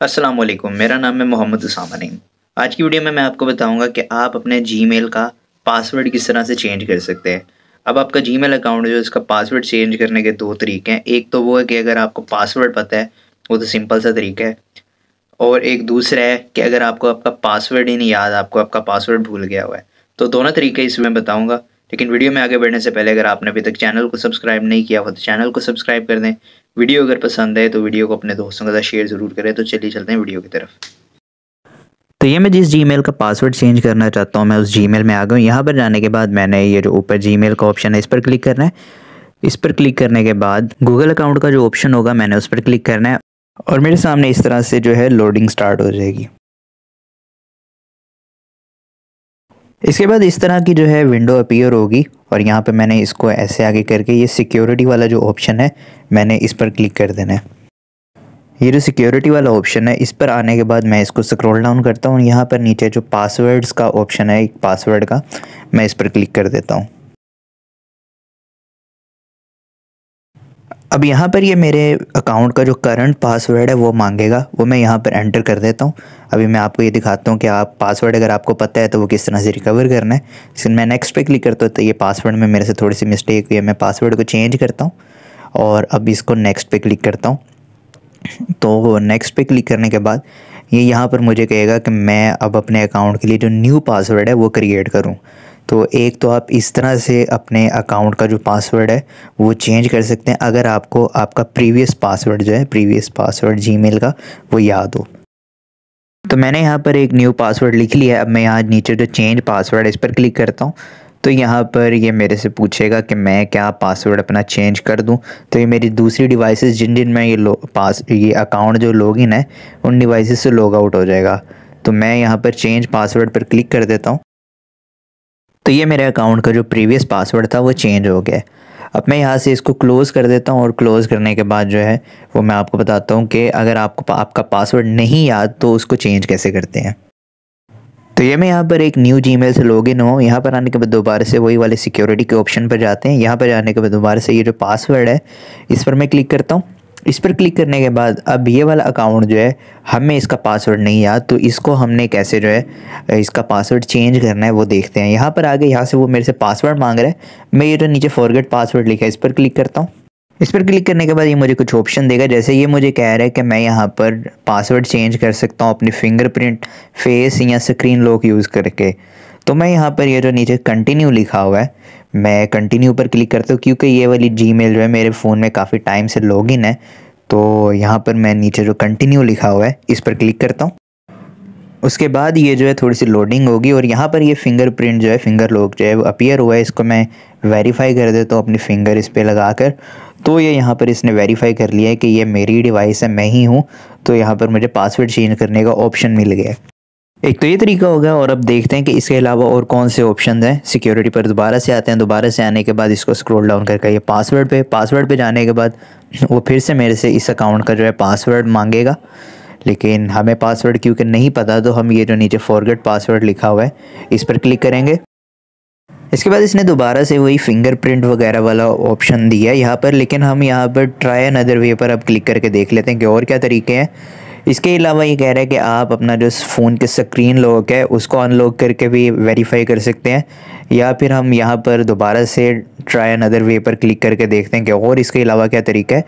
असलम मेरा नाम है मोहम्मद उसामा आज की वीडियो में मैं आपको बताऊंगा कि आप अपने जीमेल का पासवर्ड किस तरह से चेंज कर सकते हैं अब आपका जीमेल अकाउंट जो है इसका पासवर्ड चेंज करने के दो तरीके हैं एक तो वो है कि अगर आपको पासवर्ड पता है वो तो सिंपल सा तरीका है और एक दूसरा है कि अगर आपको आपका पासवर्ड ही नहीं याद आपको आपका पासवर्ड भूल गया हुआ है तो दोनों तरीके इसमें बताऊँगा लेकिन वीडियो में आगे बढ़ने से पहले अगर आपने अभी तक चैनल को सब्सक्राइब नहीं किया हो तो चैनल को सब्सक्राइब कर दें वीडियो अगर पसंद है तो वीडियो को अपने दोस्तों के साथ शेयर ज़रूर करें तो चलिए चलते हैं वीडियो की तरफ तो ये मैं जिस जीमेल का पासवर्ड चेंज करना चाहता हूँ मैं उस जीमेल में आ गया हूँ यहाँ पर जाने के बाद मैंने ये जो ऊपर जीमेल का ऑप्शन है इस पर क्लिक करना है इस पर क्लिक करने के बाद गूगल अकाउंट का जो ऑप्शन होगा मैंने उस पर क्लिक करना है और मेरे सामने इस तरह से जो है लोडिंग स्टार्ट हो जाएगी इसके बाद इस तरह की जो है विंडो अपीयर होगी और यहाँ पे मैंने इसको ऐसे आगे करके ये सिक्योरिटी वाला जो ऑप्शन है मैंने इस पर क्लिक कर देना है ये जो सिक्योरिटी वाला ऑप्शन है इस पर आने के बाद मैं इसको स्क्रॉल डाउन करता हूँ यहाँ पर नीचे जो पासवर्ड्स का ऑप्शन है एक पासवर्ड का मैं इस पर क्लिक कर देता हूँ अब यहाँ पर ये मेरे अकाउंट का जो करंट पासवर्ड है वो मांगेगा वो मैं यहाँ पर एंटर कर देता हूँ अभी मैं आपको ये दिखाता हूँ कि आप पासवर्ड अगर आपको पता है तो वो किस तरह से रिकवर करना है इसलिए मैं नेक्स्ट पे क्लिक करता हूँ तो ये पासवर्ड में मेरे से थोड़ी सी मिस्टेक हुई है मैं पासवर्ड को चेंज करता हूँ और अब इसको नेक्स्ट पे क्लिक करता हूँ तो नेक्स्ट पे क्लिक करने के बाद ये यहाँ पर मुझे कहेगा कि मैं अब अपने अकाउंट के लिए जो न्यू पासवर्ड है वो क्रिएट करूँ तो एक तो आप इस तरह से अपने अकाउंट का जो पासवर्ड है वो चेंज कर सकते हैं अगर आपको आपका प्रीवियस पासवर्ड जो है प्रीवियस पासवर्ड जीमेल का वो याद हो तो मैंने यहाँ पर एक न्यू पासवर्ड लिख लिया है अब मैं यहाँ नीचे जो चेंज पासवर्ड है इस पर क्लिक करता हूँ तो यहाँ पर ये मेरे से पूछेगा कि मैं क्या पासवर्ड अपना चेंज कर दूँ तो ये मेरी दूसरी डिवाइसेस जिन जिन में ये लो पास ये अकाउंट जो लॉगिन है उन डिवाइसेस से लॉग आउट हो जाएगा तो मैं यहाँ पर चेंज पासवर्ड पर क्लिक कर देता हूँ तो ये मेरे अकाउंट का जो प्रीवियस पासवर्ड था वो चेंज हो गया अब मैं यहाँ से इसको क्लोज़ कर देता हूँ और क्लोज़ करने के बाद जो है वो मैं आपको बताता हूँ कि अगर आपको आपका पासवर्ड नहीं याद तो उसको चेंज कैसे करते हैं तो ये मैं यहाँ पर एक न्यू जी मेल से लॉग इन हुआ यहाँ पर आने के बाद दोबारा से वही वाले सिक्योरिटी के ऑप्शन पर जाते हैं यहाँ पर जाने के बाद दोबारा से ये जो पासवर्ड है इस पर मैं क्लिक करता हूँ इस पर क्लिक करने के बाद अब ये वाला अकाउंट जो है हमें इसका पासवर्ड नहीं याद तो इसको हमने कैसे जो है इसका पासवर्ड चेंज करना है वो देखते हैं यहाँ पर आगे यहाँ से वो मेरे से पासवर्ड मांग रहा है मैं ये जो नीचे फॉरगेट पासवर्ड लिखा है इस पर क्लिक करता हूँ इस पर क्लिक करने के बाद ये मुझे कुछ ऑप्शन देगा जैसे ये मुझे कह रहा है कि मैं यहाँ पर पासवर्ड चेंज कर सकता हूँ अपनी फिंगरप्रिंट फेस या स्क्रीन लॉक यूज़ करके तो मैं यहाँ पर ये जो नीचे कंटिन्यू लिखा हुआ है मैं कंटिन्यू पर क्लिक करता हूँ क्योंकि ये वाली जी जो है मेरे फ़ोन में काफ़ी टाइम से लॉग है तो यहाँ पर मैं नीचे जो कंटिन्यू लिखा हुआ है इस पर क्लिक करता हूँ उसके बाद ये जो है थोड़ी सी लोडिंग होगी और यहाँ पर ये फिंगरप्रिंट जो है फिंगर लॉक जो है वो अपियर हुआ है इसको मैं वेरीफाई कर देता हूँ अपनी फिंगर इस पर लगा कर तो ये यहाँ पर इसने वेरीफाई कर लिया है कि ये मेरी डिवाइस है मैं ही हूँ तो यहाँ पर मुझे पासवर्ड चेंज करने का ऑप्शन मिल गया एक तो ये तरीका होगा और अब देखते हैं कि इसके अलावा और कौन से ऑप्शन हैं सिक्योरिटी पर दोबारा से आते हैं दोबारा से आने के बाद इसको स्क्रॉल डाउन करके ये पासवर्ड पे पासवर्ड पे जाने के बाद वो फिर से मेरे से इस अकाउंट का जो है पासवर्ड मांगेगा लेकिन हमें पासवर्ड क्योंकि नहीं पता तो हम ये जो नीचे फॉरगेट पासवर्ड लिखा हुआ है इस पर क्लिक करेंगे इसके बाद इसने दोबारा से वही फिंगरप्रिंट वगैरह वाला ऑप्शन दिया है यहाँ पर लेकिन हम यहाँ पर ट्राई अनदर अदर वे पर अब क्लिक करके देख लेते हैं कि और क्या तरीके हैं इसके अलावा ये कह रहा है कि आप अपना जो फ़ोन के स्क्रीन लॉक है उसको अनलॉक करके भी वेरीफाई कर सकते हैं या फिर हम यहाँ पर दोबारा से ट्राई अनदर वे पर क्लिक करके देखते हैं कि और इसके अलावा क्या तरीका है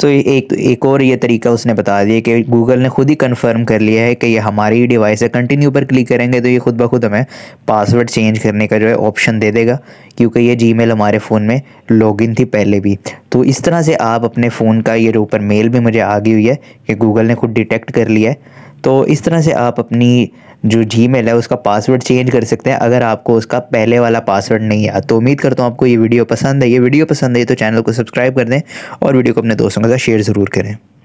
तो एक एक और ये तरीका उसने बता दिया कि गूगल ने खुद ही कंफर्म कर लिया है कि ये हमारी ही डिवाइस है कंटिन्यू पर क्लिक करेंगे तो ये खुद ब खुद हमें पासवर्ड चेंज करने का जो है ऑप्शन दे देगा क्योंकि ये जी हमारे फ़ोन में लॉगिन थी पहले भी तो इस तरह से आप अपने फ़ोन का ये ऊपर मेल भी मुझे आ गई हुई है कि गूगल ने खुद डिटेक्ट कर लिया है तो इस तरह से आप अपनी जो जी मेल है उसका पासवर्ड चेंज कर सकते हैं अगर आपको उसका पहले वाला पासवर्ड नहीं आता तो उम्मीद करता हूँ आपको ये वीडियो पसंद है ये वीडियो पसंद है तो चैनल को सब्सक्राइब कर दें और वीडियो को अपने दोस्तों के साथ शेयर ज़रूर करें